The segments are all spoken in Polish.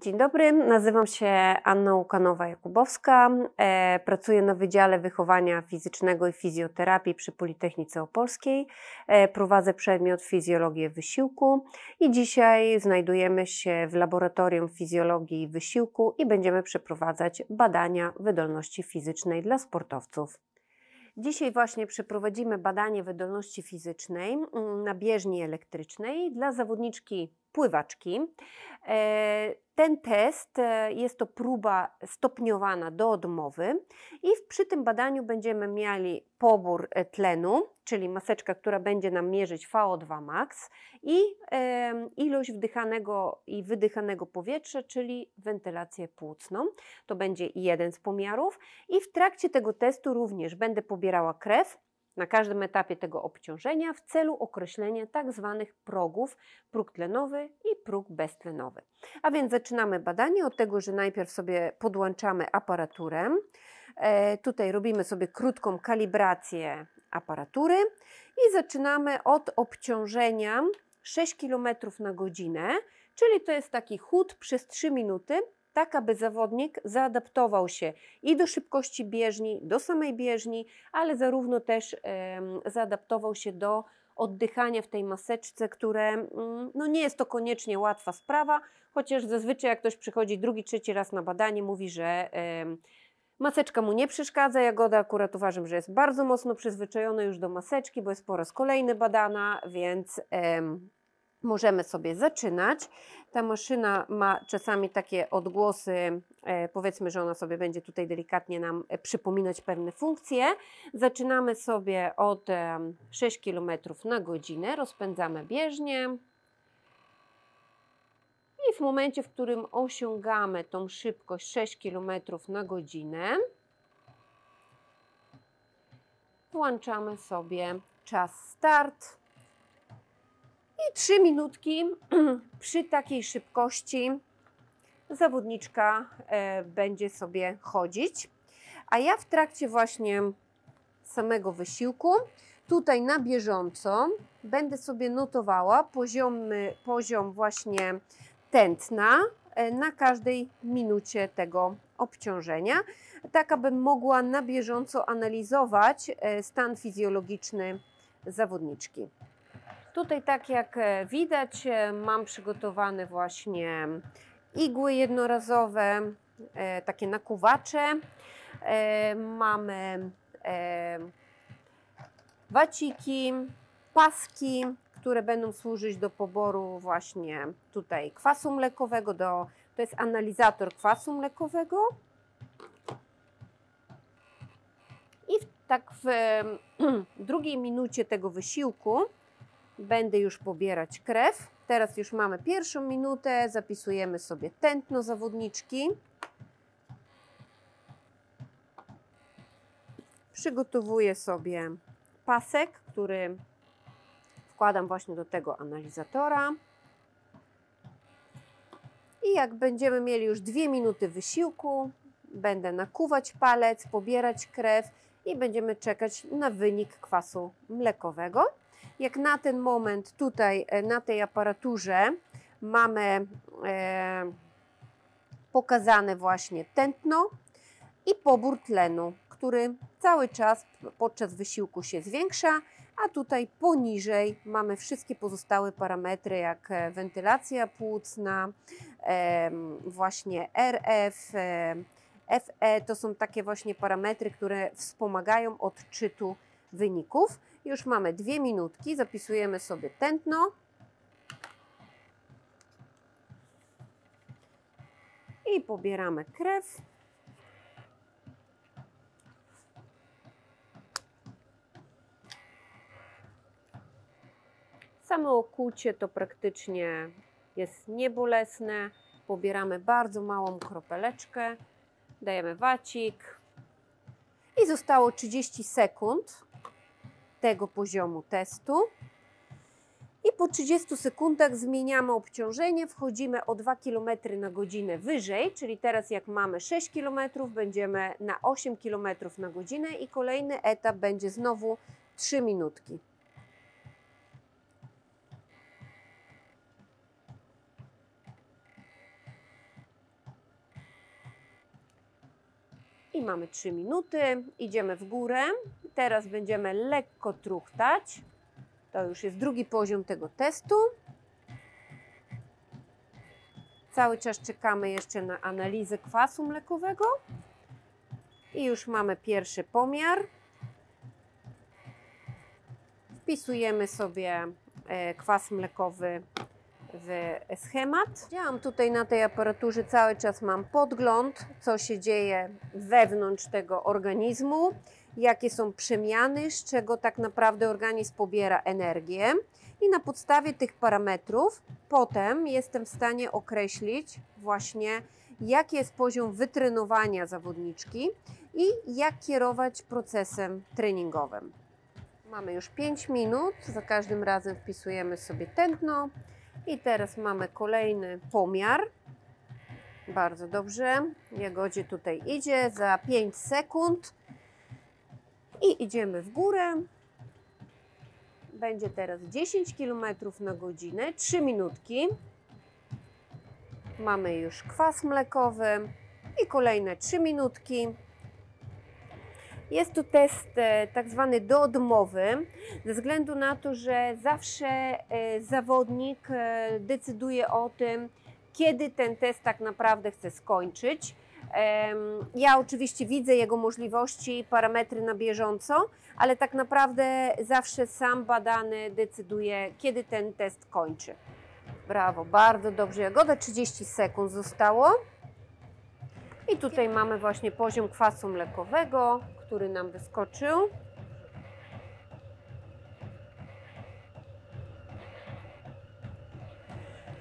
Dzień dobry, nazywam się Anna Łukanowa-Jakubowska. E, pracuję na Wydziale Wychowania Fizycznego i Fizjoterapii przy Politechnice Opolskiej. E, prowadzę przedmiot Fizjologię Wysiłku i dzisiaj znajdujemy się w Laboratorium Fizjologii Wysiłku i będziemy przeprowadzać badania wydolności fizycznej dla sportowców. Dzisiaj właśnie przeprowadzimy badanie wydolności fizycznej mm, na bieżni elektrycznej dla zawodniczki pływaczki. E, ten test e, jest to próba stopniowana do odmowy i przy tym badaniu będziemy mieli pobór e, tlenu, czyli maseczka, która będzie nam mierzyć VO2 max i ilość wdychanego i wydychanego powietrza, czyli wentylację płucną. To będzie jeden z pomiarów i w trakcie tego testu również będę pobierała krew, na każdym etapie tego obciążenia w celu określenia tak zwanych progów próg tlenowy i próg beztlenowy. A więc zaczynamy badanie od tego, że najpierw sobie podłączamy aparaturę. E, tutaj robimy sobie krótką kalibrację aparatury i zaczynamy od obciążenia 6 km na godzinę, czyli to jest taki chód przez 3 minuty tak aby zawodnik zaadaptował się i do szybkości bieżni, do samej bieżni, ale zarówno też zaadaptował się do oddychania w tej maseczce, które mm, no nie jest to koniecznie łatwa sprawa, chociaż zazwyczaj jak ktoś przychodzi drugi, trzeci raz na badanie, mówi, że Maseczka mu nie przeszkadza. Jagoda akurat uważam, że jest bardzo mocno przyzwyczajona już do maseczki, bo jest po raz kolejny badana, więc możemy sobie zaczynać. Ta maszyna ma czasami takie odgłosy, e, powiedzmy, że ona sobie będzie tutaj delikatnie nam e, przypominać pewne funkcje. Zaczynamy sobie od 6 km na godzinę, rozpędzamy bieżnię. I w momencie, w którym osiągamy tą szybkość 6 km na godzinę, włączamy sobie czas start i trzy minutki przy takiej szybkości zawodniczka e, będzie sobie chodzić. A ja w trakcie właśnie samego wysiłku, tutaj na bieżąco będę sobie notowała poziomy, poziom właśnie tętna e, na każdej minucie tego obciążenia, tak abym mogła na bieżąco analizować e, stan fizjologiczny zawodniczki. Tutaj tak jak e, widać e, mam przygotowane właśnie igły jednorazowe, e, takie nakuwacze, mamy waciki, paski, które będą służyć do poboru właśnie tutaj kwasu mlekowego, do, to jest analizator kwasu mlekowego. I tak w, w drugiej minucie tego wysiłku Będę już pobierać krew. Teraz już mamy pierwszą minutę, zapisujemy sobie tętno zawodniczki. Przygotowuję sobie pasek, który wkładam właśnie do tego analizatora. I jak będziemy mieli już dwie minuty wysiłku, będę nakuwać palec, pobierać krew i będziemy czekać na wynik kwasu mlekowego. Jak na ten moment tutaj e, na tej aparaturze mamy e, pokazane właśnie tętno i pobór tlenu, który cały czas podczas wysiłku się zwiększa, a tutaj poniżej mamy wszystkie pozostałe parametry, jak e, wentylacja płucna, e, właśnie RF, e, FE, to są takie właśnie parametry, które wspomagają odczytu wyników. Już mamy dwie minutki, zapisujemy sobie tętno. I pobieramy krew. Samo okucie to praktycznie jest niebolesne. Pobieramy bardzo małą kropeleczkę, dajemy wacik i zostało 30 sekund tego poziomu testu. I po 30 sekundach zmieniamy obciążenie, wchodzimy o 2 km na godzinę wyżej, czyli teraz jak mamy 6 km, będziemy na 8 km na godzinę i kolejny etap będzie znowu 3 minutki. I mamy 3 minuty, idziemy w górę Teraz będziemy lekko truchtać. To już jest drugi poziom tego testu. Cały czas czekamy jeszcze na analizę kwasu mlekowego. I już mamy pierwszy pomiar. Wpisujemy sobie e, kwas mlekowy w schemat. Ja mam tutaj na tej aparaturze cały czas mam podgląd, co się dzieje wewnątrz tego organizmu jakie są przemiany, z czego tak naprawdę organizm pobiera energię. I na podstawie tych parametrów potem jestem w stanie określić właśnie, jaki jest poziom wytrenowania zawodniczki i jak kierować procesem treningowym. Mamy już 5 minut, za każdym razem wpisujemy sobie tętno i teraz mamy kolejny pomiar. Bardzo dobrze, jagodzie tutaj idzie za 5 sekund i idziemy w górę. Będzie teraz 10 km na godzinę, 3 minutki. Mamy już kwas mlekowy i kolejne 3 minutki. Jest tu test e, tak zwany do odmowy, ze względu na to, że zawsze e, zawodnik e, decyduje o tym, kiedy ten test tak naprawdę chce skończyć ja oczywiście widzę jego możliwości, parametry na bieżąco, ale tak naprawdę zawsze sam badany decyduje, kiedy ten test kończy. Brawo, bardzo dobrze Jagoda, 30 sekund zostało. I tutaj mamy właśnie poziom kwasu mlekowego, który nam wyskoczył.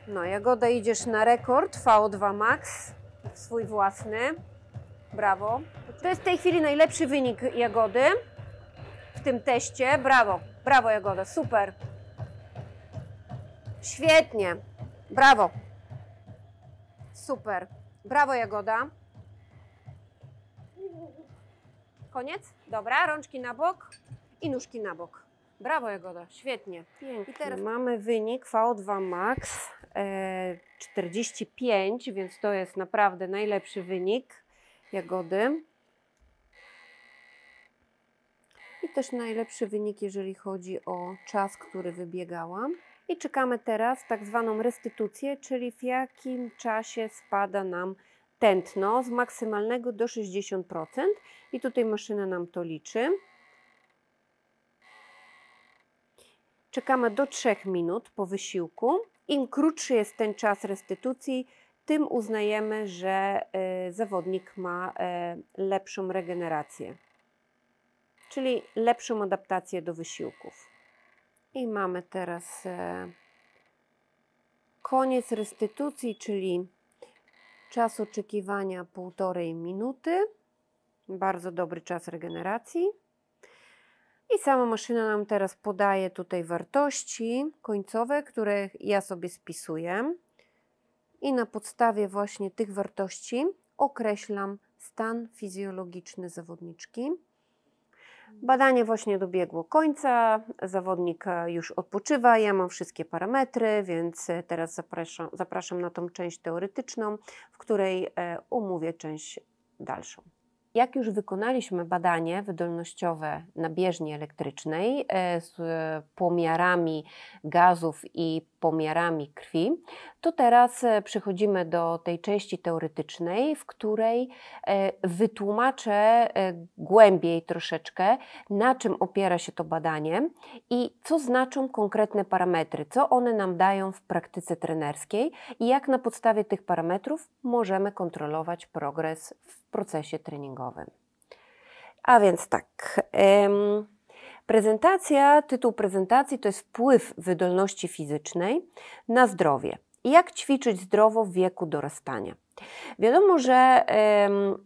No, Jagoda idziesz na rekord VO2 max swój własny. Brawo. To jest w tej chwili najlepszy wynik Jagody w tym teście. Brawo, brawo Jagoda, super. Świetnie, brawo. Super, brawo Jagoda. Koniec? Dobra, rączki na bok i nóżki na bok. Brawo Jagoda, świetnie. Pięknie. I teraz mamy wynik v 2 max. 45, więc to jest naprawdę najlepszy wynik jagody. I też najlepszy wynik, jeżeli chodzi o czas, który wybiegałam. I czekamy teraz tak zwaną restytucję, czyli w jakim czasie spada nam tętno z maksymalnego do 60%. I tutaj maszyna nam to liczy. Czekamy do 3 minut po wysiłku. Im krótszy jest ten czas restytucji, tym uznajemy, że e, zawodnik ma e, lepszą regenerację, czyli lepszą adaptację do wysiłków. I mamy teraz e, koniec restytucji, czyli czas oczekiwania półtorej minuty. Bardzo dobry czas regeneracji. I sama maszyna nam teraz podaje tutaj wartości końcowe, które ja sobie spisuję. I na podstawie właśnie tych wartości określam stan fizjologiczny zawodniczki. Badanie właśnie dobiegło końca, zawodnik e, już odpoczywa, ja mam wszystkie parametry, więc e, teraz zapraszam, zapraszam na tą część teoretyczną, w której e, omówię część dalszą. Jak już wykonaliśmy badanie wydolnościowe na bieżni elektrycznej e, z pomiarami gazów i pomiarami krwi, to teraz e, przechodzimy do tej części teoretycznej, w której e, wytłumaczę e, głębiej troszeczkę, na czym opiera się to badanie i co znaczą konkretne parametry, co one nam dają w praktyce trenerskiej i jak na podstawie tych parametrów możemy kontrolować progres w procesie treningowym. A więc tak. Prezentacja, tytuł prezentacji to jest wpływ wydolności fizycznej na zdrowie. Jak ćwiczyć zdrowo w wieku dorastania? Wiadomo, że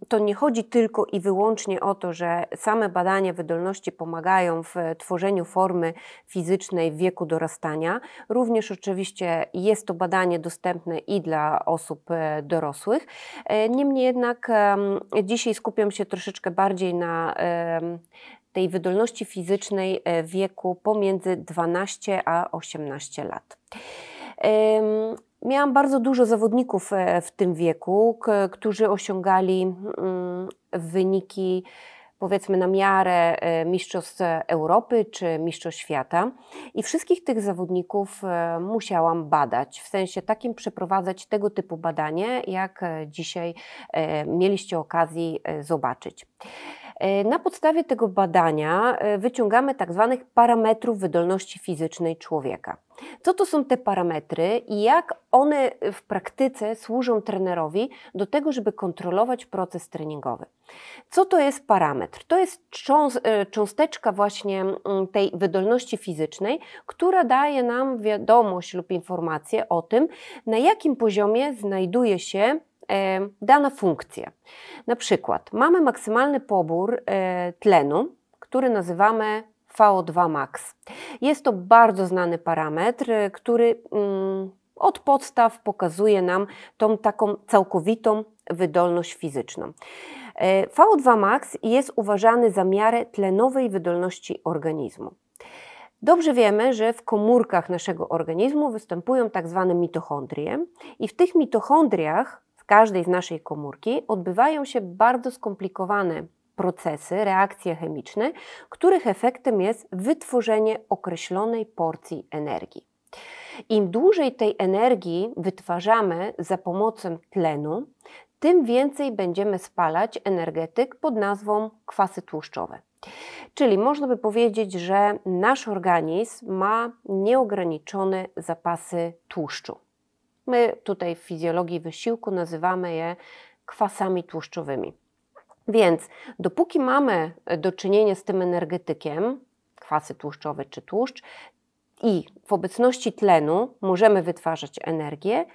to nie chodzi tylko i wyłącznie o to, że same badania wydolności pomagają w e, tworzeniu formy fizycznej w wieku dorastania. Również oczywiście jest to badanie dostępne i dla osób e, dorosłych. E, niemniej jednak dzisiaj skupiam się troszeczkę bardziej na tej wydolności fizycznej w wieku pomiędzy 12 a 18 lat. Miałam bardzo dużo zawodników e, w tym wieku, którzy osiągali mm, wyniki powiedzmy na miarę e, mistrzostw Europy czy mistrzostw świata. I wszystkich tych zawodników e, musiałam badać, w sensie takim przeprowadzać tego typu badanie, jak dzisiaj mieliście okazji zobaczyć. E, na podstawie tego badania e, wyciągamy tak zwanych parametrów wydolności fizycznej człowieka. Co to są te parametry i jak one w praktyce służą trenerowi do tego, żeby kontrolować proces treningowy? Co to jest parametr? To jest e, cząsteczka właśnie mm, tej wydolności fizycznej, która daje nam wiadomość lub informację o tym, na jakim poziomie znajduje się E, dana funkcja. Na przykład mamy maksymalny pobór e, tlenu, który nazywamy VO2 max. Jest to bardzo znany parametr, e, który mm, od podstaw pokazuje nam tą taką całkowitą wydolność fizyczną. VO2 max jest uważany za miarę tlenowej wydolności organizmu. Dobrze wiemy, że w komórkach naszego organizmu występują tak zwane mitochondrie i w tych mitochondriach każdej z naszej komórki odbywają się bardzo skomplikowane procesy, reakcje chemiczne, których efektem jest wytworzenie określonej porcji energii. Im dłużej tej energii wytwarzamy za pomocą tlenu, tym więcej będziemy spalać energetyk pod nazwą kwasy tłuszczowe. Czyli można by powiedzieć, że nasz organizm ma nieograniczone zapasy tłuszczu. My tutaj w fizjologii wysiłku nazywamy je kwasami tłuszczowymi. Więc dopóki mamy do czynienia z tym energetykiem, kwasy tłuszczowe czy tłuszcz, i w obecności tlenu możemy wytwarzać energię,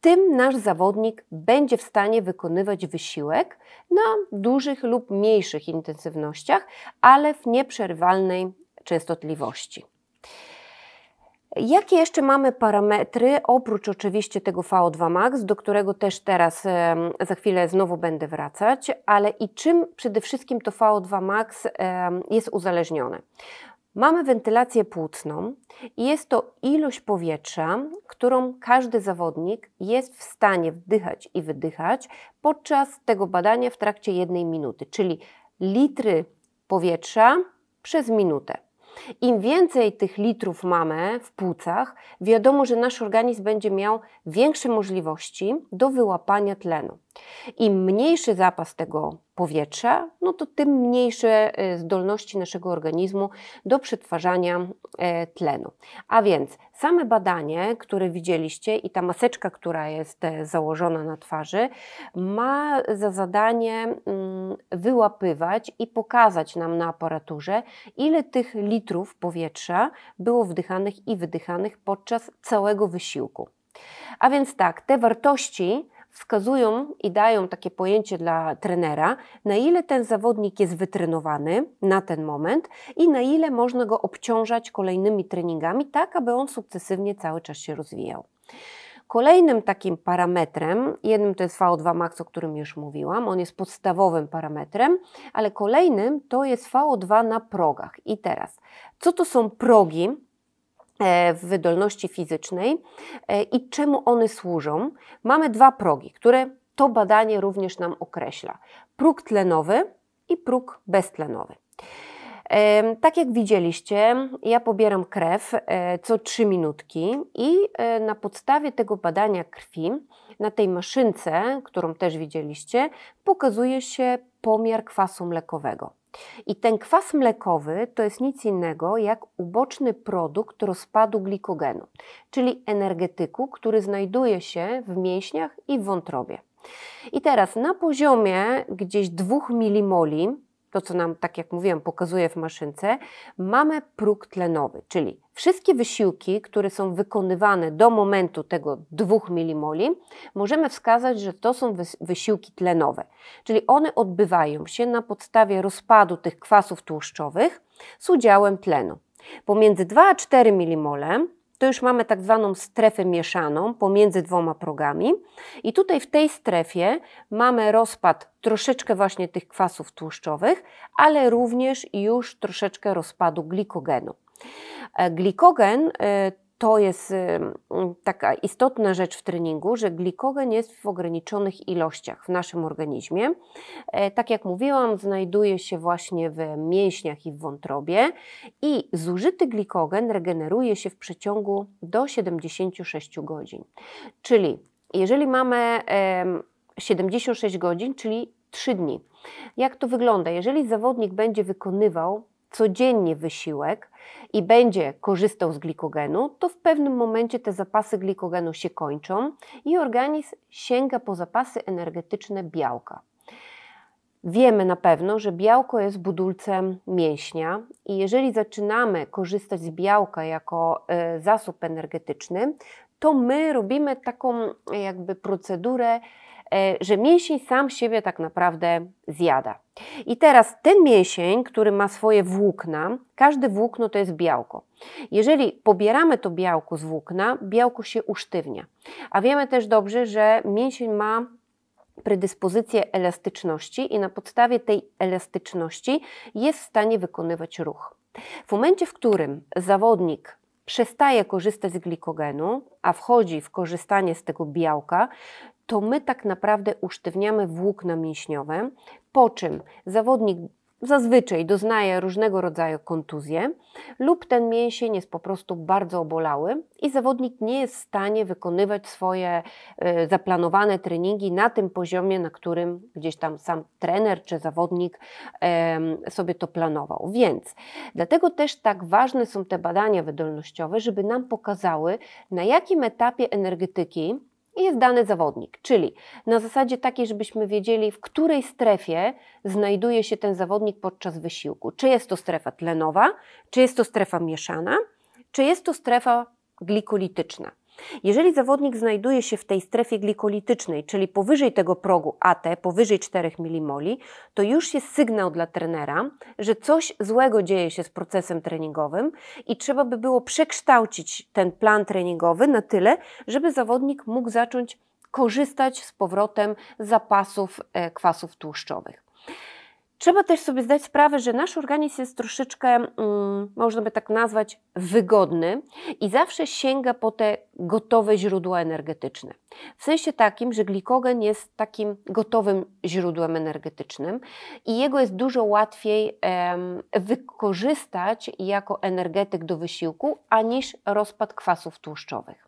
tym nasz zawodnik będzie w stanie wykonywać wysiłek na dużych lub mniejszych intensywnościach, ale w nieprzerwalnej częstotliwości. Jakie jeszcze mamy parametry, oprócz oczywiście tego VO2 max, do którego też teraz za chwilę znowu będę wracać, ale i czym przede wszystkim to VO2 max jest uzależnione? Mamy wentylację płucną i jest to ilość powietrza, którą każdy zawodnik jest w stanie wdychać i wydychać podczas tego badania w trakcie jednej minuty, czyli litry powietrza przez minutę. Im więcej tych litrów mamy w płucach, wiadomo, że nasz organizm będzie miał większe możliwości do wyłapania tlenu. Im mniejszy zapas tego powietrza, no to tym mniejsze y, zdolności naszego organizmu do przetwarzania e, tlenu. A więc same badanie, które widzieliście i ta maseczka, która jest e, założona na twarzy, ma za zadanie mm, wyłapywać i pokazać nam na aparaturze, ile tych litrów powietrza było wdychanych i wydychanych podczas całego wysiłku. A więc tak, te wartości wskazują i dają takie pojęcie dla trenera, na ile ten zawodnik jest wytrenowany na ten moment i na ile można go obciążać kolejnymi treningami, tak aby on sukcesywnie cały czas się rozwijał. Kolejnym takim parametrem, jednym to jest VO2 max, o którym już mówiłam, on jest podstawowym parametrem, ale kolejnym to jest VO2 na progach. I teraz, co to są progi? E, w wydolności fizycznej e, i czemu one służą. Mamy dwa progi, które to badanie również nam określa: próg tlenowy i próg beztlenowy. E, tak jak widzieliście, ja pobieram krew co 3 minutki i na podstawie tego badania krwi na tej maszynce, którą też widzieliście, pokazuje się pomiar kwasu mlekowego. I ten kwas mlekowy to jest nic innego jak uboczny produkt rozpadu glikogenu, czyli energetyku, który znajduje się w mięśniach i w wątrobie. I teraz na poziomie gdzieś 2 milimoli to co nam, tak jak mówiłam, pokazuje w maszynce, mamy próg tlenowy, czyli wszystkie wysiłki, które są wykonywane do momentu tego 2 milimoli, możemy wskazać, że to są wysiłki tlenowe, czyli one odbywają się na podstawie rozpadu tych kwasów tłuszczowych z udziałem tlenu. Pomiędzy 2 a 4 milimole to już mamy tak zwaną strefę mieszaną pomiędzy dwoma progami. I tutaj w tej strefie mamy rozpad troszeczkę właśnie tych kwasów tłuszczowych, ale również już troszeczkę rozpadu glikogenu. E, glikogen e, to jest taka istotna rzecz w treningu, że glikogen jest w ograniczonych ilościach w naszym organizmie. E, tak jak mówiłam, znajduje się właśnie w mięśniach i w wątrobie i zużyty glikogen regeneruje się w przeciągu do 76 godzin. Czyli jeżeli mamy 76 godzin, czyli 3 dni. Jak to wygląda? Jeżeli zawodnik będzie wykonywał codziennie wysiłek, i będzie korzystał z glikogenu, to w pewnym momencie te zapasy glikogenu się kończą i organizm sięga po zapasy energetyczne białka. Wiemy na pewno, że białko jest budulcem mięśnia i jeżeli zaczynamy korzystać z białka jako e, zasób energetyczny, to my robimy taką e, jakby procedurę E, że mięsień sam siebie tak naprawdę zjada. I teraz ten mięsień, który ma swoje włókna, każde włókno to jest białko. Jeżeli pobieramy to białko z włókna, białko się usztywnia. A wiemy też dobrze, że mięsień ma predyspozycję elastyczności i na podstawie tej elastyczności jest w stanie wykonywać ruch. W momencie, w którym zawodnik przestaje korzystać z glikogenu, a wchodzi w korzystanie z tego białka, to my tak naprawdę usztywniamy włókna mięśniowe, po czym zawodnik zazwyczaj doznaje różnego rodzaju kontuzje lub ten mięsień jest po prostu bardzo obolały i zawodnik nie jest w stanie wykonywać swoje y, zaplanowane treningi na tym poziomie, na którym gdzieś tam sam trener czy zawodnik sobie to planował. Więc dlatego też tak ważne są te badania wydolnościowe, żeby nam pokazały na jakim etapie energetyki i jest dany zawodnik, czyli na zasadzie takiej, żebyśmy wiedzieli, w której strefie znajduje się ten zawodnik podczas wysiłku. Czy jest to strefa tlenowa, czy jest to strefa mieszana, czy jest to strefa glikolityczna. Jeżeli zawodnik znajduje się w tej strefie glikolitycznej, czyli powyżej tego progu AT, powyżej 4 mmol, to już jest sygnał dla trenera, że coś złego dzieje się z procesem treningowym i trzeba by było przekształcić ten plan treningowy na tyle, żeby zawodnik mógł zacząć korzystać z powrotem z zapasów e, kwasów tłuszczowych. Trzeba też sobie zdać sprawę, że nasz organizm jest troszeczkę, mm, można by tak nazwać, wygodny i zawsze sięga po te gotowe źródła energetyczne. W sensie takim, że glikogen jest takim gotowym źródłem energetycznym i jego jest dużo łatwiej wykorzystać jako energetyk do wysiłku, aniż rozpad kwasów tłuszczowych.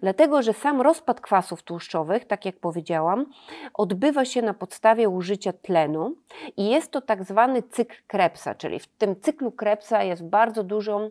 Dlatego, że sam rozpad kwasów tłuszczowych, tak jak powiedziałam, odbywa się na podstawie użycia tlenu i jest to tak zwany cykl Krebsa, czyli w tym cyklu Krebsa jest bardzo dużo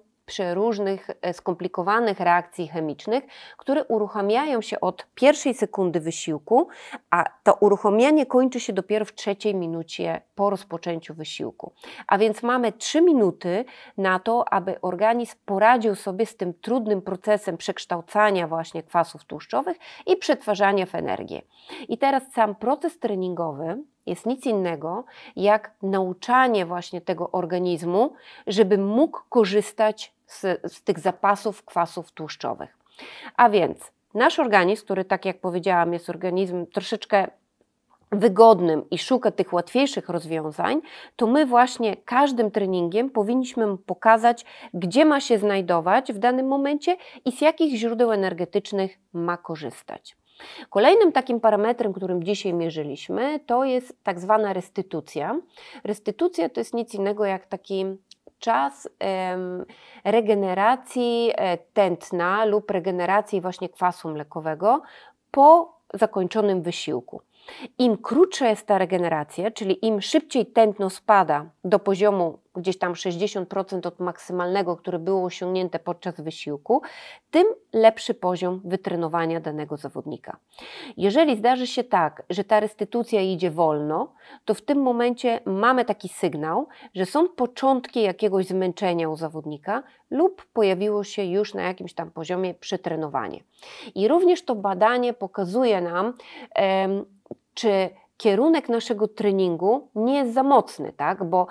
różnych e, skomplikowanych reakcji chemicznych, które uruchamiają się od pierwszej sekundy wysiłku, a to uruchomienie kończy się dopiero w trzeciej minucie po rozpoczęciu wysiłku. A więc mamy trzy minuty na to, aby organizm poradził sobie z tym trudnym procesem przekształcania właśnie kwasów tłuszczowych i przetwarzania w energię. I teraz sam proces treningowy jest nic innego jak nauczanie właśnie tego organizmu, żeby mógł korzystać z, z tych zapasów kwasów tłuszczowych. A więc nasz organizm, który tak jak powiedziałam jest organizmem troszeczkę wygodnym i szuka tych łatwiejszych rozwiązań, to my właśnie każdym treningiem powinniśmy mu pokazać, gdzie ma się znajdować w danym momencie i z jakich źródeł energetycznych ma korzystać. Kolejnym takim parametrem, którym dzisiaj mierzyliśmy, to jest tak zwana restytucja. Restytucja to jest nic innego jak taki czas regeneracji e, tętna lub regeneracji właśnie kwasu mlekowego po zakończonym wysiłku im krótsza jest ta regeneracja, czyli im szybciej tętno spada do poziomu gdzieś tam 60% od maksymalnego, które było osiągnięte podczas wysiłku, tym lepszy poziom wytrenowania danego zawodnika. Jeżeli zdarzy się tak, że ta restytucja idzie wolno, to w tym momencie mamy taki sygnał, że są początki jakiegoś zmęczenia u zawodnika lub pojawiło się już na jakimś tam poziomie przetrenowanie. I również to badanie pokazuje nam, em, czy kierunek naszego treningu nie jest za mocny, tak? Bo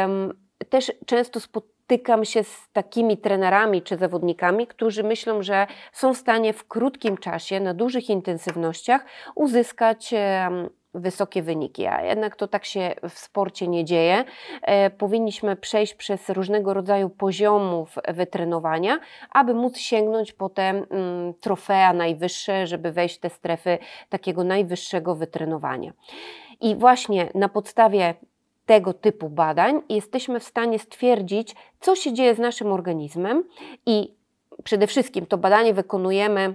um, też często spotykam się z takimi trenerami czy zawodnikami, którzy myślą, że są w stanie w krótkim czasie, na dużych intensywnościach uzyskać um, wysokie wyniki, a jednak to tak się w sporcie nie dzieje. E, powinniśmy przejść przez różnego rodzaju poziomów wytrenowania, aby móc sięgnąć po te mm, trofea najwyższe, żeby wejść w te strefy takiego najwyższego wytrenowania. I właśnie na podstawie tego typu badań jesteśmy w stanie stwierdzić, co się dzieje z naszym organizmem i przede wszystkim to badanie wykonujemy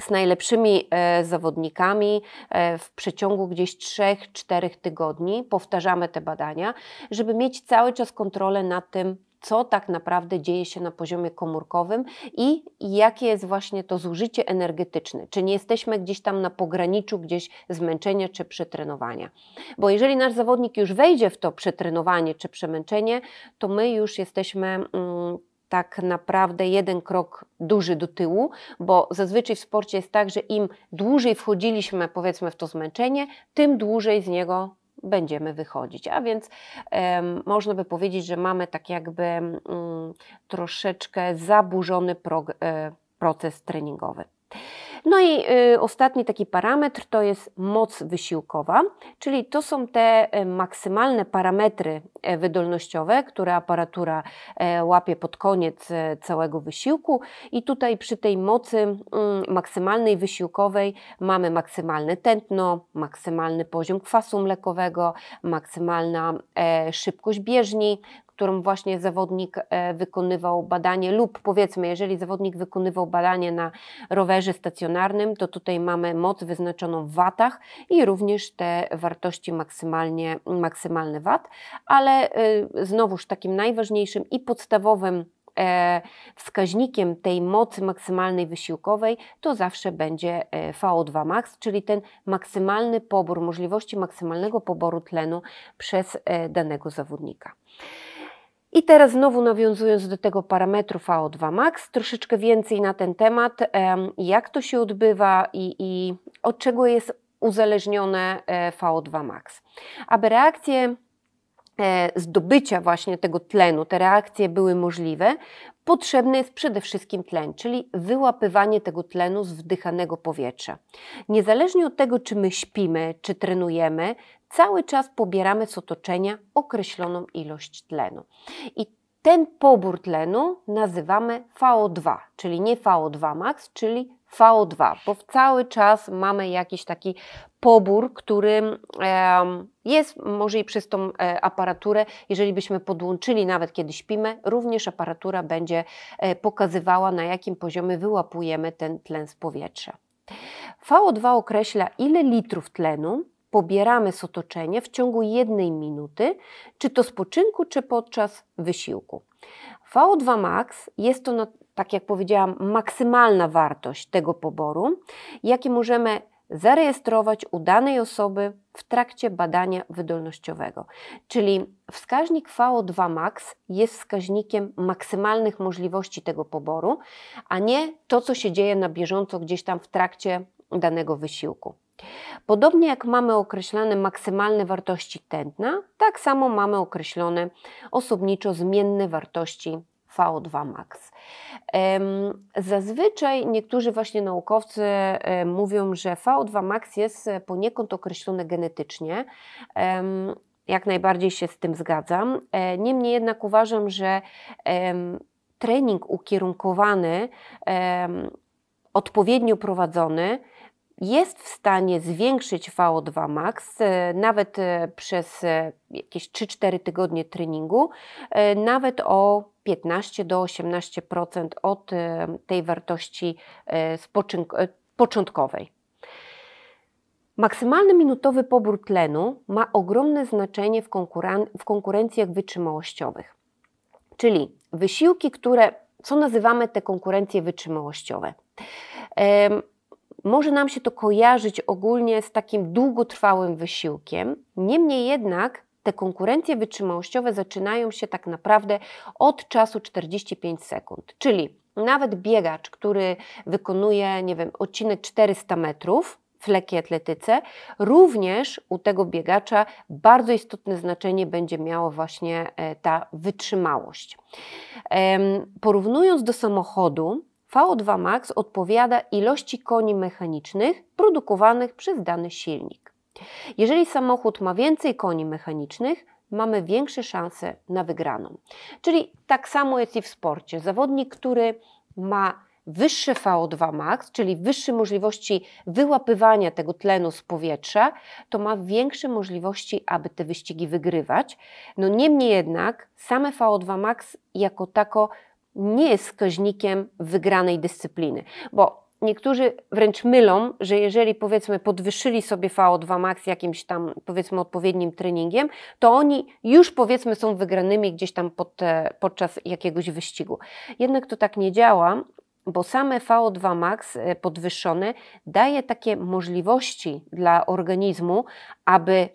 z najlepszymi e, zawodnikami e, w przeciągu gdzieś 3-4 tygodni, powtarzamy te badania, żeby mieć cały czas kontrolę nad tym, co tak naprawdę dzieje się na poziomie komórkowym i jakie jest właśnie to zużycie energetyczne. Czy nie jesteśmy gdzieś tam na pograniczu gdzieś zmęczenia czy przetrenowania. Bo jeżeli nasz zawodnik już wejdzie w to przetrenowanie czy przemęczenie, to my już jesteśmy. Mm, tak naprawdę jeden krok duży do tyłu, bo zazwyczaj w sporcie jest tak, że im dłużej wchodziliśmy powiedzmy w to zmęczenie, tym dłużej z niego będziemy wychodzić. A więc um, można by powiedzieć, że mamy tak jakby um, troszeczkę zaburzony prog- e, proces treningowy. No i y, ostatni taki parametr to jest moc wysiłkowa, czyli to są te y, maksymalne parametry e, wydolnościowe, które aparatura e, łapie pod koniec e, całego wysiłku i tutaj przy tej mocy mm, maksymalnej wysiłkowej mamy maksymalne tętno, maksymalny poziom kwasu mlekowego, maksymalna szybkość bieżni, którym właśnie zawodnik e, wykonywał badanie, lub powiedzmy, jeżeli zawodnik wykonywał badanie na rowerze stacjonarnym, to tutaj mamy moc wyznaczoną w watach i również te wartości maksymalnie, maksymalny wat, ale e, znowuż takim najważniejszym i podstawowym e, wskaźnikiem tej mocy maksymalnej wysiłkowej to zawsze będzie VO2 max, czyli ten maksymalny pobór, możliwości maksymalnego poboru tlenu przez danego zawodnika. I teraz znowu nawiązując do tego parametru VO2 max, troszeczkę więcej na ten temat, jak to się odbywa i, i od czego jest uzależnione e, VO2 max. Aby reakcje e, zdobycia właśnie tego tlenu, te reakcje były możliwe, potrzebny jest przede wszystkim tlen, czyli wyłapywanie tego tlenu z wdychanego powietrza. Niezależnie od tego, czy my śpimy, czy trenujemy, cały czas pobieramy z otoczenia określoną ilość tlenu. I ten pobór tlenu nazywamy VO2, czyli nie VO2 max, czyli VO2, bo cały czas mamy jakiś taki pobór, który jest może i przez tą e, aparaturę, jeżeli byśmy podłączyli nawet kiedy śpimy, również aparatura będzie e, pokazywała na jakim poziomie wyłapujemy ten tlen z powietrza. VO2 określa ile litrów tlenu pobieramy z otoczenia w ciągu jednej minuty, czy to z poczynku, czy podczas wysiłku. VO2 max jest to, no, tak jak powiedziałam, maksymalna wartość tego poboru, jaki możemy zarejestrować u danej osoby w trakcie badania wydolnościowego. Czyli wskaźnik VO2 max jest wskaźnikiem maksymalnych możliwości tego poboru, a nie to, co się dzieje na bieżąco gdzieś tam w trakcie danego wysiłku. Podobnie jak mamy określane maksymalne wartości tętna, tak samo mamy określone osobniczo zmienne wartości VO2 max. Zazwyczaj niektórzy właśnie naukowcy mówią, że VO2 max jest poniekąd określone genetycznie. Jak najbardziej się z tym zgadzam. E, niemniej jednak uważam, że trening ukierunkowany, odpowiednio prowadzony, jest w stanie zwiększyć VO2 max e, nawet e, przez e, jakieś 3-4 tygodnie treningu, nawet o 15 do 18% od tej wartości początkowej. Maksymalny minutowy pobór tlenu ma ogromne znaczenie w, konkuren w konkurencjach wytrzymałościowych, czyli wysiłki, które, co nazywamy te konkurencje wytrzymałościowe. Może nam się to kojarzyć ogólnie z takim długotrwałym wysiłkiem, niemniej jednak te konkurencje wytrzymałościowe zaczynają się tak naprawdę od czasu 45 sekund, czyli nawet biegacz, który wykonuje, nie wiem, odcinek 400 metrów, w lekkiej atletyce, również u tego biegacza bardzo istotne znaczenie będzie miało właśnie e, ta wytrzymałość. Porównując do samochodu, VO2 max odpowiada ilości koni mechanicznych produkowanych przez dany silnik. Jeżeli samochód ma więcej koni mechanicznych, mamy większe szanse na wygraną. Czyli tak samo jest i w sporcie. Zawodnik, który ma wyższe VO2 max, czyli wyższe możliwości wyłapywania tego tlenu z powietrza, to ma większe możliwości, aby te wyścigi wygrywać. No niemniej jednak same VO2 max jako tako nie jest wskaźnikiem wygranej dyscypliny, bo niektórzy wręcz mylą, że jeżeli powiedzmy podwyższyli sobie VO2 max jakimś tam powiedzmy odpowiednim treningiem, to oni już powiedzmy są wygranymi gdzieś tam pod, podczas jakiegoś wyścigu. Jednak to tak nie działa, bo same VO2 max e, podwyższone daje takie możliwości dla organizmu, aby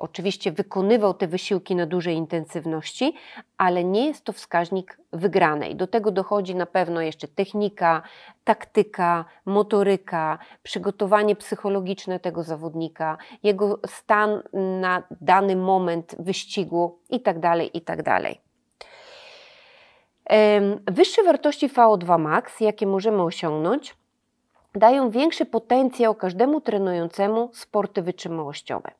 oczywiście wykonywał te wysiłki na dużej intensywności, ale nie jest to wskaźnik wygranej. Do tego dochodzi na pewno jeszcze technika, taktyka, motoryka, przygotowanie psychologiczne tego zawodnika, jego stan na dany moment wyścigu itd. Tak itd. Tak wyższe wartości VO2 max, jakie możemy osiągnąć, dają większy potencjał każdemu trenującemu sporty wytrzymałościowe.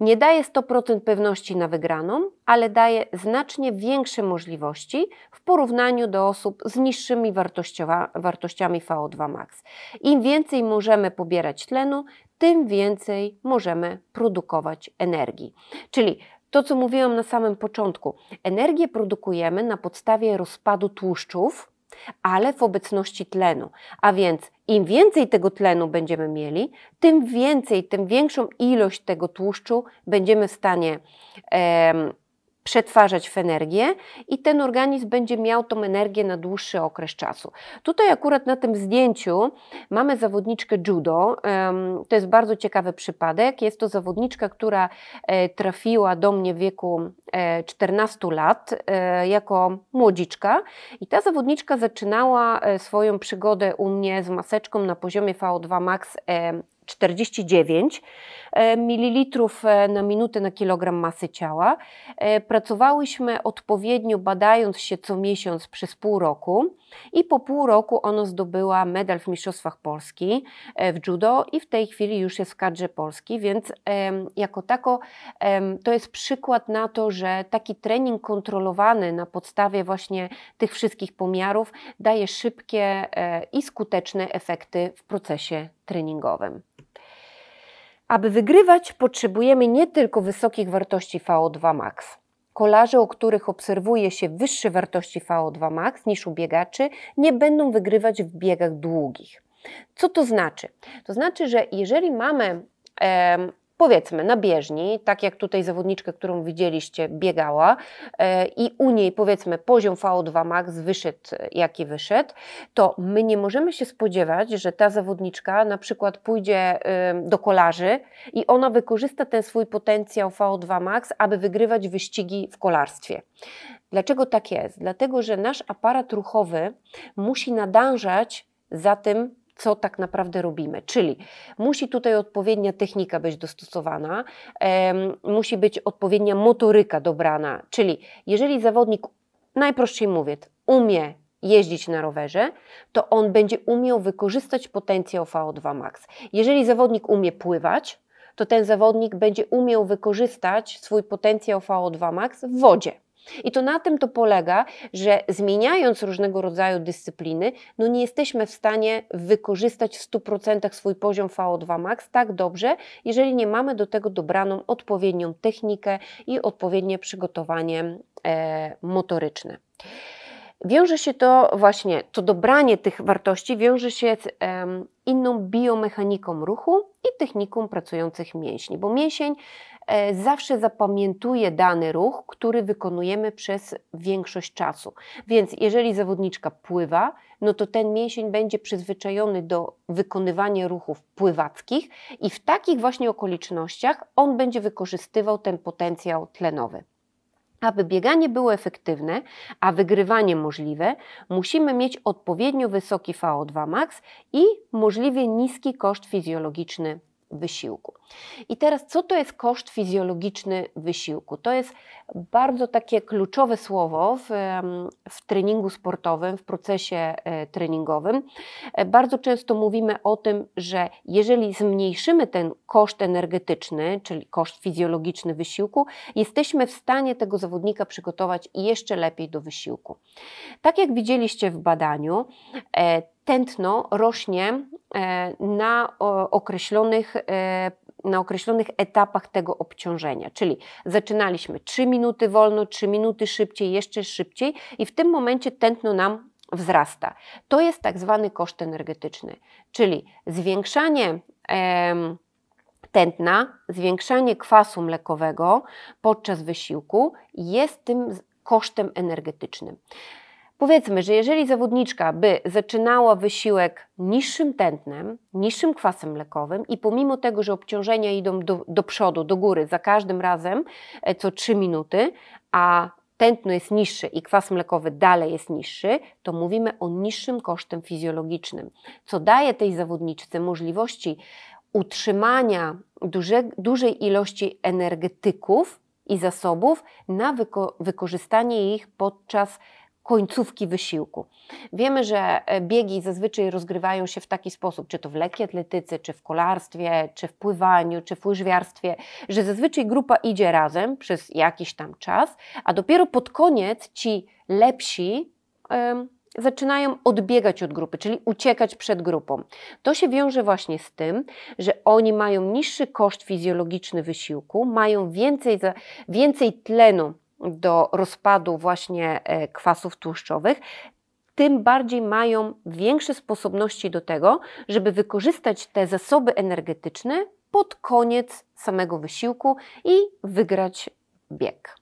Nie daje 100% pewności na wygraną, ale daje znacznie większe możliwości w porównaniu do osób z niższymi wartościami VO2 max. Im więcej możemy pobierać tlenu, tym więcej możemy produkować energii. Czyli to, co mówiłam na samym początku, energię produkujemy na podstawie rozpadu tłuszczów, ale w obecności tlenu. A więc im więcej tego tlenu będziemy mieli, tym więcej, tym większą ilość tego tłuszczu będziemy w stanie przetwarzać w energię i ten organizm będzie miał tą energię na dłuższy okres czasu. Tutaj akurat na tym zdjęciu mamy zawodniczkę judo. To jest bardzo ciekawy przypadek. Jest to zawodniczka, która e, trafiła do mnie w wieku 14 e, lat e, jako młodziczka i ta zawodniczka zaczynała swoją przygodę u mnie z maseczką na poziomie VO2 max 49 e, ml e, na minutę na kilogram masy ciała. E, pracowałyśmy odpowiednio badając się co miesiąc przez pół roku i po pół roku ono zdobyła medal w Mistrzostwach Polski w judo i w tej chwili już jest w kadrze Polski, więc jako tako to jest przykład na to, że taki trening kontrolowany na podstawie właśnie tych wszystkich pomiarów daje szybkie i skuteczne efekty w procesie treningowym. Aby wygrywać, potrzebujemy nie tylko wysokich wartości VO2 max. Kolarze, o których obserwuje się wyższe wartości VO2 max niż u biegaczy, nie będą wygrywać w biegach długich. Co to znaczy? To znaczy, że jeżeli mamy powiedzmy na bieżni, tak jak tutaj zawodniczkę, którą widzieliście, biegała e, i u niej powiedzmy poziom VO2 max wyszedł jaki wyszedł, to my nie możemy się spodziewać, że ta zawodniczka na przykład pójdzie do kolarzy i ona wykorzysta ten swój potencjał VO2 max, aby wygrywać wyścigi w kolarstwie. Dlaczego tak jest? Dlatego, że nasz aparat ruchowy musi nadążać za tym co tak naprawdę robimy. Czyli musi tutaj odpowiednia technika być dostosowana, musi być odpowiednia motoryka dobrana, czyli jeżeli zawodnik, najprościej mówię, umie jeździć na rowerze, to on będzie umiał wykorzystać potencjał VO2 max. Jeżeli zawodnik umie pływać, to ten zawodnik będzie umiał wykorzystać swój potencjał VO2 max w wodzie. I to na tym to polega, że zmieniając różnego rodzaju dyscypliny, no nie jesteśmy w stanie wykorzystać w 100% swój poziom VO2 max tak dobrze, jeżeli nie mamy do tego dobraną odpowiednią technikę i odpowiednie przygotowanie e, motoryczne. Wiąże się to właśnie, to dobranie tych wartości wiąże się z um, inną biomechaniką ruchu i techniką pracujących mięśni, bo mięsień E, zawsze zapamiętuje dany ruch, który wykonujemy przez większość czasu. Więc jeżeli zawodniczka pływa, no to ten mięsień będzie przyzwyczajony do wykonywania ruchów pływackich i w takich właśnie okolicznościach on będzie wykorzystywał ten potencjał tlenowy. Aby bieganie było efektywne, a wygrywanie możliwe, musimy mieć odpowiednio wysoki VO2 max i możliwie niski koszt fizjologiczny wysiłku. I teraz, co to jest koszt fizjologiczny wysiłku? To jest bardzo takie kluczowe słowo w, w treningu sportowym, w procesie e, treningowym. E, bardzo często mówimy o tym, że jeżeli zmniejszymy ten koszt energetyczny, czyli koszt fizjologiczny wysiłku, jesteśmy w stanie tego zawodnika przygotować jeszcze lepiej do wysiłku. Tak jak widzieliście w badaniu, e, tętno rośnie E, na określonych, e, na określonych etapach tego obciążenia. Czyli zaczynaliśmy 3 minuty wolno, 3 minuty szybciej, jeszcze szybciej, i w tym momencie tętno nam wzrasta. To jest tak zwany koszt energetyczny, czyli zwiększanie tętna, zwiększanie kwasu mlekowego podczas wysiłku jest tym kosztem energetycznym. Powiedzmy, że jeżeli zawodniczka by zaczynała wysiłek niższym tętnem, niższym kwasem mlekowym i pomimo tego, że obciążenia idą do, do przodu, do góry za każdym razem e, co 3 minuty, a tętno jest niższe i kwas mlekowy dalej jest niższy, to mówimy o niższym kosztem fizjologicznym, co daje tej zawodniczce możliwości utrzymania duże, dużej ilości energetyków i zasobów na wyko wykorzystanie ich podczas końcówki wysiłku. Wiemy, że e, biegi zazwyczaj rozgrywają się w taki sposób, czy to w lekkiej atletyce, czy w kolarstwie, czy w pływaniu, czy w łyżwiarstwie, że zazwyczaj grupa idzie razem przez jakiś tam czas, a dopiero pod koniec ci lepsi ym, zaczynają odbiegać od grupy, czyli uciekać przed grupą. To się wiąże właśnie z tym, że oni mają niższy koszt fizjologiczny wysiłku, mają więcej, więcej tlenu do rozpadu właśnie e, kwasów tłuszczowych, tym bardziej mają większe sposobności do tego, żeby wykorzystać te zasoby energetyczne pod koniec samego wysiłku i wygrać bieg.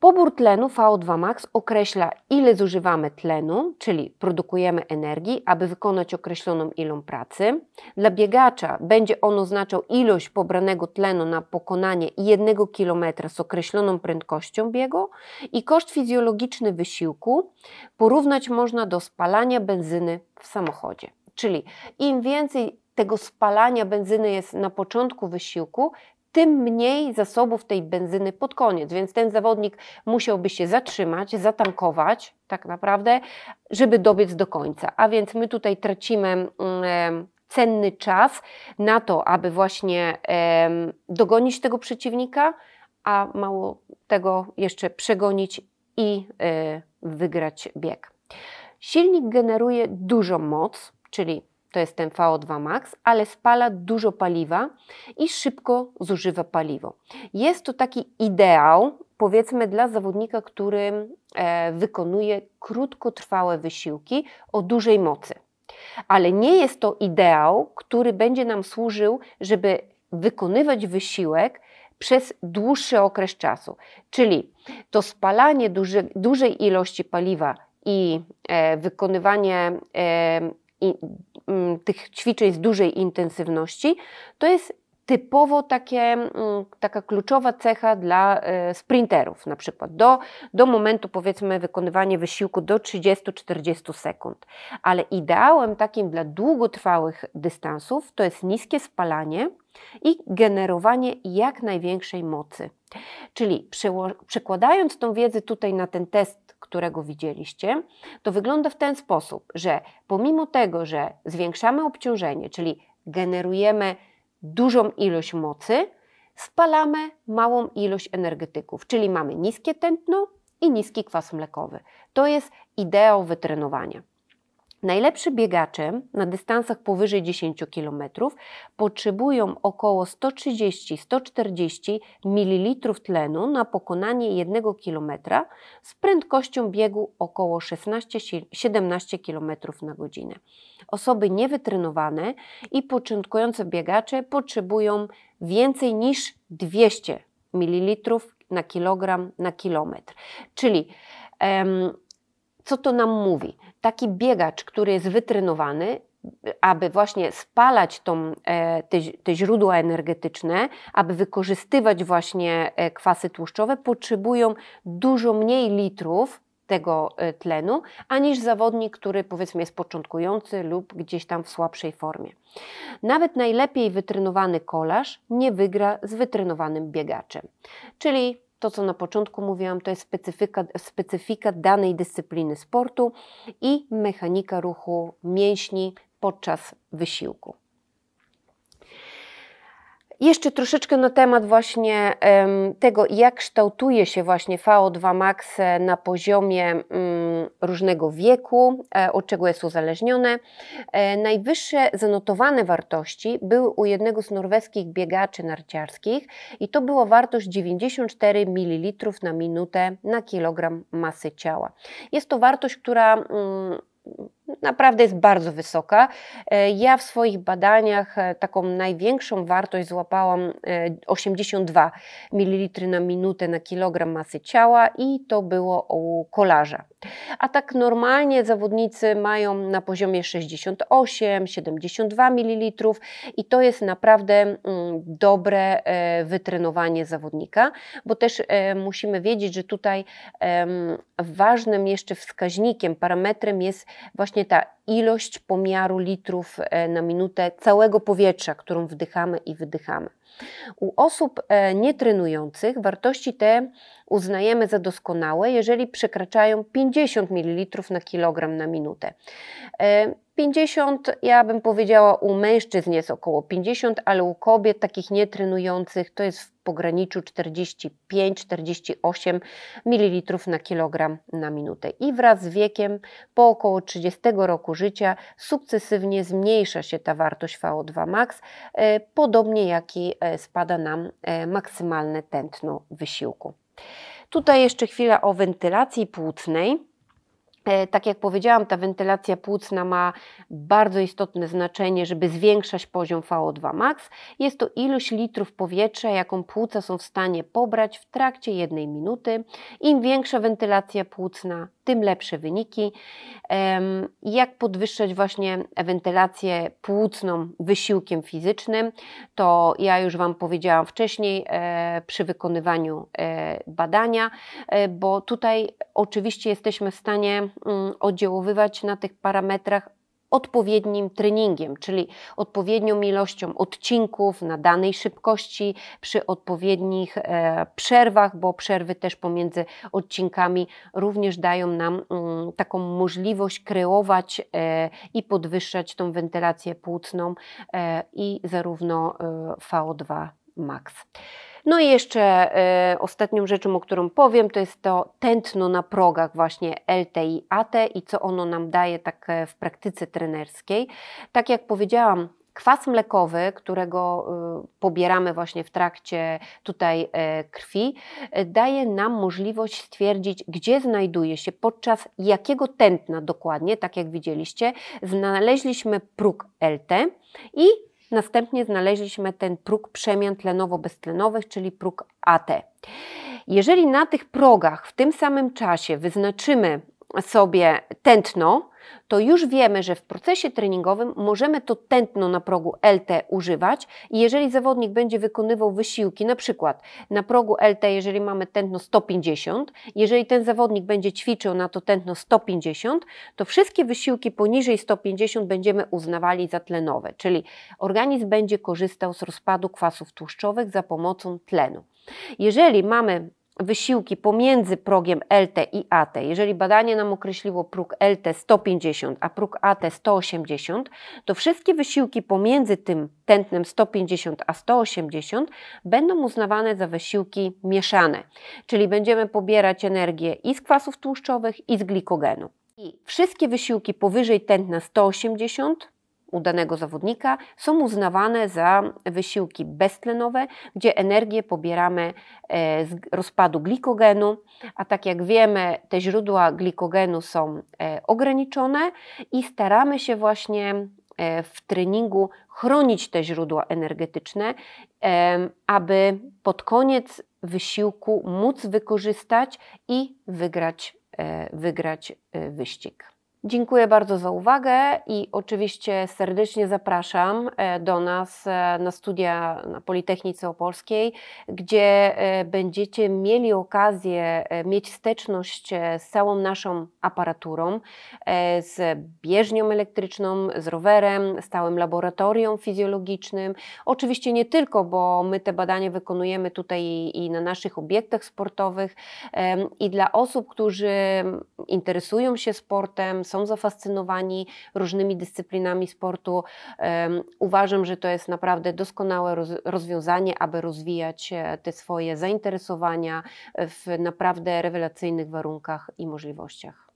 Pobór tlenu VO2 max określa, ile zużywamy tlenu, czyli produkujemy energii, aby wykonać określoną ilość pracy. Dla biegacza będzie on oznaczał ilość pobranego tlenu na pokonanie 1 km z określoną prędkością biegu i koszt fizjologiczny wysiłku porównać można do spalania benzyny w samochodzie. Czyli im więcej tego spalania benzyny jest na początku wysiłku, tym mniej zasobów tej benzyny pod koniec, więc ten zawodnik musiałby się zatrzymać, zatankować tak naprawdę, żeby dobiec do końca. A więc my tutaj tracimy mm, cenny czas na to, aby właśnie dogonić tego przeciwnika, a mało tego jeszcze przegonić i e, wygrać bieg. Silnik generuje dużą moc, czyli to jest ten VO2 max, ale spala dużo paliwa i szybko zużywa paliwo. Jest to taki ideał, powiedzmy, dla zawodnika, który e, wykonuje krótkotrwałe wysiłki o dużej mocy. Ale nie jest to ideał, który będzie nam służył, żeby wykonywać wysiłek przez dłuższy okres czasu. Czyli to spalanie duży, dużej ilości paliwa i e, wykonywanie e, i, mm, tych ćwiczeń z dużej intensywności, to jest typowo takie, mm, taka kluczowa cecha dla y, sprinterów na przykład, do, do momentu powiedzmy wykonywania wysiłku do 30-40 sekund. Ale ideałem takim dla długotrwałych dystansów to jest niskie spalanie i generowanie jak największej mocy. Czyli przekładając tą wiedzę tutaj na ten test którego widzieliście, to wygląda w ten sposób, że pomimo tego, że zwiększamy obciążenie, czyli generujemy dużą ilość mocy, spalamy małą ilość energetyków, czyli mamy niskie tętno i niski kwas mlekowy. To jest ideał wytrenowania. Najlepsi biegacze na dystansach powyżej 10 km potrzebują około 130-140 ml tlenu na pokonanie 1 km z prędkością biegu około 16-17 km na godzinę. Osoby niewytrenowane i początkujące biegacze potrzebują więcej niż 200 ml na kilogram na kilometr. Czyli em, co to nam mówi? Taki biegacz, który jest wytrenowany, aby właśnie spalać tą, e, te, te, źródła energetyczne, aby wykorzystywać właśnie e, kwasy tłuszczowe, potrzebują dużo mniej litrów tego e, tlenu, aniż zawodnik, który powiedzmy jest początkujący lub gdzieś tam w słabszej formie. Nawet najlepiej wytrenowany kolarz nie wygra z wytrenowanym biegaczem. Czyli to, co na początku mówiłam, to jest specyfika, specyfika danej dyscypliny sportu i mechanika ruchu mięśni podczas wysiłku. Jeszcze troszeczkę na temat właśnie tego, jak kształtuje się właśnie VO2 max e, na poziomie mm, różnego wieku, e, od czego jest uzależnione. E, najwyższe zanotowane wartości były u jednego z norweskich biegaczy narciarskich i to była wartość 94 ml na minutę na kilogram masy ciała. Jest to wartość, która mm, naprawdę jest bardzo wysoka. E, ja w swoich badaniach e, taką największą wartość złapałam 82 e, ml na minutę na kilogram masy ciała i to było u kolarza. A tak normalnie zawodnicy mają na poziomie 68-72 ml i to jest naprawdę mm, dobre wytrenowanie zawodnika, bo też musimy wiedzieć, że tutaj ważnym jeszcze wskaźnikiem, parametrem jest właśnie ta ilość pomiaru litrów e, na minutę całego powietrza, którą wdychamy i wydychamy. U osób e, nietrenujących wartości te uznajemy za doskonałe, jeżeli przekraczają 50 ml na kilogram na minutę. E, 50, ja bym powiedziała, u mężczyzn jest około 50, ale u kobiet takich nietrenujących to jest w pograniczu 45-48 ml na kilogram na minutę. I wraz z wiekiem, po około 30 roku życia, sukcesywnie zmniejsza się ta wartość VO2 max, e, podobnie jak i e, spada nam e, maksymalne tętno wysiłku. Tutaj jeszcze chwila o wentylacji płucnej. E, tak jak powiedziałam, ta wentylacja płucna ma bardzo istotne znaczenie, żeby zwiększać poziom VO2 max. Jest to ilość litrów powietrza, jaką płuca są w stanie pobrać w trakcie jednej minuty. Im większa wentylacja płucna, tym lepsze wyniki. Jak podwyższać właśnie wentylację płucną wysiłkiem fizycznym, to ja już Wam powiedziałam wcześniej e, przy wykonywaniu e, badania, bo tutaj oczywiście jesteśmy w stanie Mm, oddziaływać na tych parametrach odpowiednim treningiem, czyli odpowiednią ilością odcinków na danej szybkości, przy odpowiednich e, przerwach, bo przerwy też pomiędzy odcinkami również dają nam mm, taką możliwość kreować e, i podwyższać tą wentylację płucną e, i zarówno e, VO2 max. No i jeszcze e, ostatnią rzeczą, o którą powiem, to jest to tętno na progach właśnie LTI, AT i co ono nam daje tak e, w praktyce trenerskiej. Tak jak powiedziałam, kwas mlekowy, którego e, pobieramy właśnie w trakcie tutaj krwi, daje nam możliwość stwierdzić, gdzie znajduje się, podczas jakiego tętna dokładnie, tak jak widzieliście, znaleźliśmy próg LT i Następnie znaleźliśmy ten próg przemian tlenowo-beztlenowych, czyli próg AT. Jeżeli na tych progach w tym samym czasie wyznaczymy sobie tętno, to już wiemy, że w procesie treningowym możemy to tętno na progu LT używać i jeżeli zawodnik będzie wykonywał wysiłki, na przykład na progu LT, jeżeli mamy tętno 150, jeżeli ten zawodnik będzie ćwiczył na to tętno 150, to wszystkie wysiłki poniżej 150 będziemy uznawali za tlenowe, czyli organizm będzie korzystał z rozpadu kwasów tłuszczowych za pomocą tlenu. Jeżeli mamy wysiłki pomiędzy progiem LT i AT, jeżeli badanie nam określiło próg LT 150, a próg AT 180, to wszystkie wysiłki pomiędzy tym tętnem 150 a 180 będą uznawane za wysiłki mieszane, czyli będziemy pobierać energię i z kwasów tłuszczowych, i z glikogenu. I wszystkie wysiłki powyżej tętna 180 u danego zawodnika są uznawane za wysiłki beztlenowe, gdzie energię pobieramy e, z rozpadu glikogenu, a tak jak wiemy, te źródła glikogenu są e, ograniczone i staramy się właśnie e, w treningu chronić te źródła energetyczne, aby pod koniec wysiłku móc wykorzystać i wygrać, wygrać wyścig. Dziękuję bardzo za uwagę i oczywiście serdecznie zapraszam e, do nas e, na studia na Politechnice Opolskiej, gdzie e, będziecie mieli okazję mieć styczność z całą naszą aparaturą, z bieżnią elektryczną, z rowerem, z całym laboratorium fizjologicznym. Oczywiście nie tylko, bo my te badania wykonujemy tutaj i na naszych obiektach sportowych i dla osób, którzy interesują się sportem, są są zafascynowani różnymi dyscyplinami sportu. Uważam, że to jest naprawdę doskonałe rozwiązanie, aby rozwijać e, te swoje zainteresowania e, w naprawdę rewelacyjnych warunkach i możliwościach.